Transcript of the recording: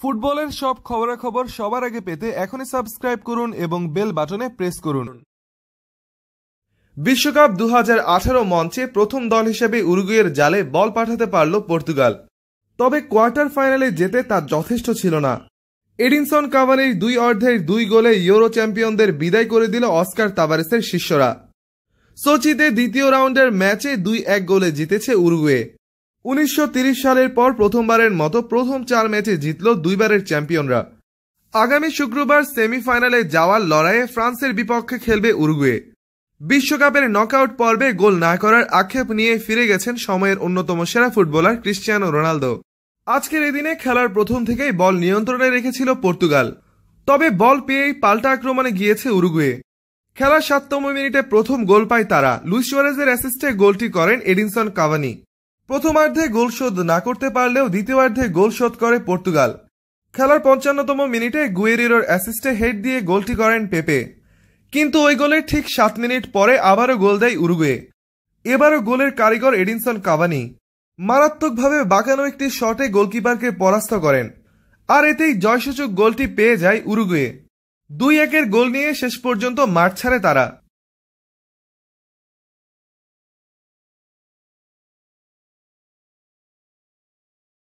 ফুটবলের সব খবরাখবর সবার আগে পেতে এখনই সাবস্ক্রাইব করুন এবং বেল বাটনে প্রেস করুন বিশ্বকাপ দু মঞ্চে প্রথম দল হিসেবে উরুগুয়ের জালে বল পাঠাতে পারল পর্তুগাল তবে কোয়ার্টার ফাইনালে যেতে তা যথেষ্ট ছিল না এডিনসন কাভানির দুই অর্ধের দুই গোলে ইউরো চ্যাম্পিয়নদের বিদায় করে দিল অস্কার তাবারেসের শিষ্যরা সোচিতে দ্বিতীয় রাউন্ডের ম্যাচে দুই এক গোলে জিতেছে উরুগুয়ে উনিশশো সালের পর প্রথমবারের মতো প্রথম চার ম্যাচে জিতল দুইবারের চ্যাম্পিয়নরা আগামী শুক্রবার সেমিফাইনালে যাওয়ার লড়াইয়ে ফ্রান্সের বিপক্ষে খেলবে উরুগুয়ে বিশ্বকাপের নকআউট পর্বে গোল না করার আক্ষেপ নিয়ে ফিরে গেছেন সময়ের অন্যতম সেরা ফুটবলার ক্রিশ্চিয়ানো রোনালদো আজকের এদিনে খেলার প্রথম থেকেই বল নিয়ন্ত্রণে রেখেছিল পর্তুগাল তবে বল পেয়েই পাল্টা আক্রমণে গিয়েছে উরুগুয়ে খেলার সাততম মিনিটে প্রথম গোল পায় তারা লুইস ওয়ারেজের অ্যাসিস্টে গোলটি করেন এডিনসন কাভানি প্রথমার্ধে গোল শোধ না করতে পারলেও দ্বিতীয়ার্ধে গোল শোধ করে পর্তুগাল খেলার পঞ্চান্নতম মিনিটে গুয়েরিরোর অ্যাসিস্টে হেড দিয়ে গোলটি করেন পেপে কিন্তু ওই গোলের ঠিক সাত মিনিট পরে আবারও গোল দেয় উরুগুয়ে এবারও গোলের কারিগর এডিনসন কাবানি মারাত্মকভাবে বাঁকানো একটি শটে গোলকিপারকে পরাস্ত করেন আর এতেই জয়সূচক গোলটি পেয়ে যায় উরুগুয়ে দুই একের গোল নিয়ে শেষ পর্যন্ত মাঠ ছাড়ে তারা